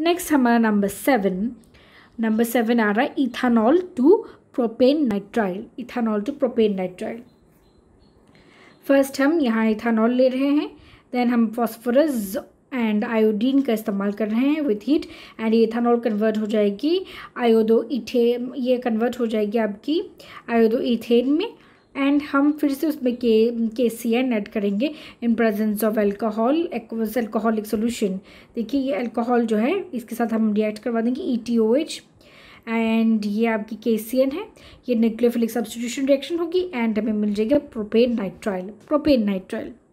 next हमारा number seven number seven आ रहा है ethanol to propane nitrile ethanol to propane nitrile first हम यहाँ इथानॉल ले रहे हैं देन हम फॉस्फोरस एंड आयोडीन का इस्तेमाल कर रहे हैं विथ हीट एंड ये इथानॉल कन्वर्ट हो जाएगी आयोडो इथे ये कन्वर्ट हो जाएगी आपकी आयोडो इथेन में एंड हम फिर से उसमें के के सी एन एड करेंगे in presence of alcohol alcoholic solution देखिए ये अल्कोहल जो है इसके साथ हम रिएक्ट करवा देंगे E T O H and ये आपकी के सी एन है ये न्यूक्लियोफिलिक सब्सटीट्यूशन रिएक्शन होगी एंड हमें मिल जाएगा प्रोपेन नाइट्राइल प्रोपेन नाइट्राइल